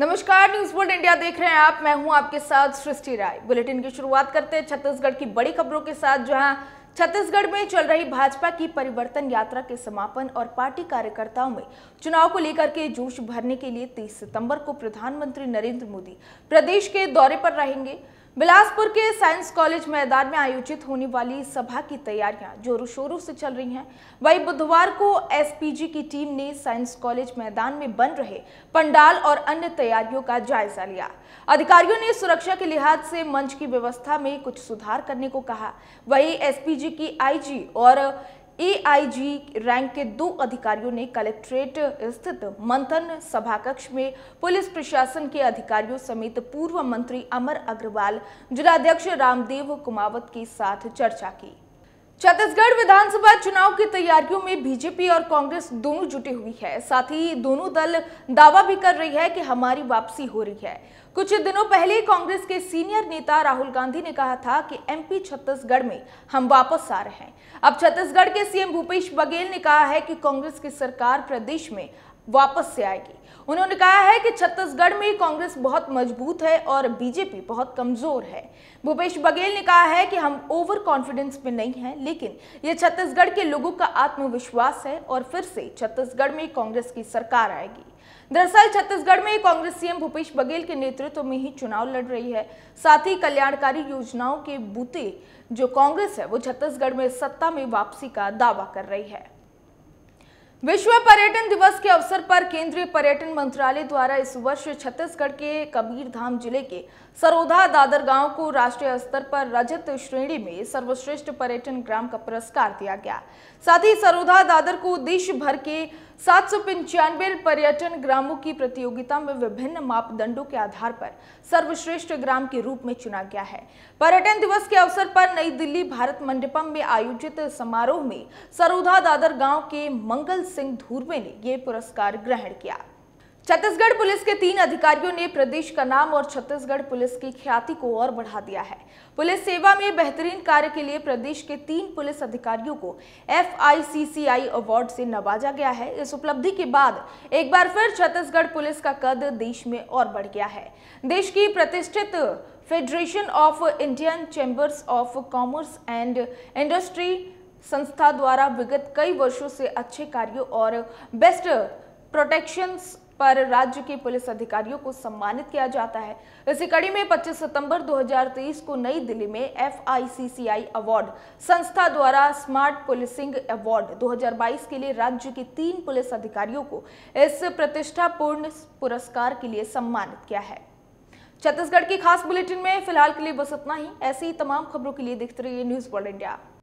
नमस्कार news world India देख रहे हैं आप मैं हूं आपके साथ सृष्टि राय बुलेटिन की शुरुआत करते हैं छत्तीसगढ़ की बड़ी खबरों के साथ जहां छत्तीसगढ़ में चल रही भाजपा की परिवर्तन यात्रा के समापन और पार्टी कार्यकर्ताओं में चुनाव को लेकर के जोश भरने के लिए 30 सितंबर को प्रधानमंत्री नरेंद्र मोदी प्रदेश के दौरे पर रहेंगे बिलासपुर के साइंस कॉलेज मैदान में आयोजित होने वाली सभा की तैयारियां जोरों शोरों से चल रही हैं वही बुधवार को एसपीजी की टीम ने साइंस कॉलेज मैदान में बन रहे पंडाल और अन्य तैयारियों का जायजा लिया अधिकारियों ने सुरक्षा के लिहाज से मंच की व्यवस्था में कुछ सुधार करने को कहा वही एसपीजी की आईजी और एआईजी रैंक के दो अधिकारियों ने कलेक्ट्रेट स्थित मंथन सभाकक्ष में पुलिस प्रशासन के अधिकारियों समेत पूर्व मंत्री अमर अग्रवाल जिलाध्यक्ष रामदेव कुमावत के साथ चर्चा की छत्तीसगढ़ विधानसभा चुनाव की तैयारियों में बीजेपी और कांग्रेस दोनों जुटी हुई है साथ ही दोनों दल दावा भी कर रही है कि हमारी वापसी हो रही है कुछ दिनों पहले कांग्रेस के सीनियर नेता राहुल गांधी ने कहा था कि एमपी छत्तीसगढ़ में हम वापस आ रहे हैं अब छत्तीसगढ़ के सीएम भूपेश बघेल ने कहा है कि कांग्रेस की सरकार प्रदेश में वापस से आएगी उन्होंने कहा है कि छत्तीसगढ़ में कांग्रेस बहुत मजबूत है और बीजेपी बहुत कमजोर है भूपेश बघेल ने कहा है कि हम ओवर कॉन्फिडेंस में नहीं हैं लेकिन ये छत्तीसगढ़ के लोगों का आत्मविश्वास है और फिर से छत्तीसगढ़ में कांग्रेस की सरकार आएगी दरअसल छत्तीसगढ़ में कांग्रेस सीएम भूपेश बघेल के नेतृत्व में ही चुनाव लड़ रही है साथ ही कल्याणकारी योजनाओं के बूते जो कांग्रेस है वो छत्तीसगढ़ में सत्ता में वापसी का दावा कर रही है विश्व पर्यटन दिवस के अवसर पर केंद्रीय पर्यटन मंत्रालय द्वारा इस वर्ष छत्तीसगढ़ के कबीरधाम जिले के सरोधा दादर गांव को राष्ट्रीय स्तर पर रजत श्रेणी में सर्वश्रेष्ठ पर्यटन ग्राम का पुरस्कार दिया गया साथ ही सरोधा दादर को देश भर के सात पर्यटन ग्रामों की प्रतियोगिता में विभिन्न मापदंडों के आधार पर सर्वश्रेष्ठ ग्राम के रूप में चुना गया है पर्यटन दिवस के अवसर पर नई दिल्ली भारत मंडपम में आयोजित समारोह में सरोधा दादर गाँव के मंगल सिंह धूर्वे ने ये पुरस्कार ग्रहण किया छत्तीसगढ़ पुलिस के तीन अधिकारियों ने प्रदेश का नाम और छत्तीसगढ़ पुलिस की ख्याति को और बढ़ा दिया है पुलिस सेवा में बेहतरीन कार्य के लिए प्रदेश के तीन पुलिस अधिकारियों को एफ अवार्ड से नवाजा गया है इस उपलब्धि के बाद एक बार फिर छत्तीसगढ़ पुलिस का कद देश में और बढ़ गया है देश की प्रतिष्ठित federation of Indian chambers of commerce and industry संस्था द्वारा विगत कई वर्षों से अच्छे कार्यों और बेस्ट प्रोटेक्शंस पर राज्य के पुलिस अधिकारियों को सम्मानित किया जाता है इसी कड़ी में 25 सितंबर 2023 को नई दिल्ली में एफ अवार्ड संस्था द्वारा स्मार्ट पुलिसिंग अवार्ड 2022 के लिए राज्य के तीन पुलिस अधिकारियों को इस प्रतिष्ठापूर्ण पुरस्कार के लिए सम्मानित किया है छत्तीसगढ़ की खास बुलेटिन में फिलहाल के लिए बस इतना ही ऐसी ही तमाम खबरों के लिए देखते रहिए न्यूज वर्ल्ड इंडिया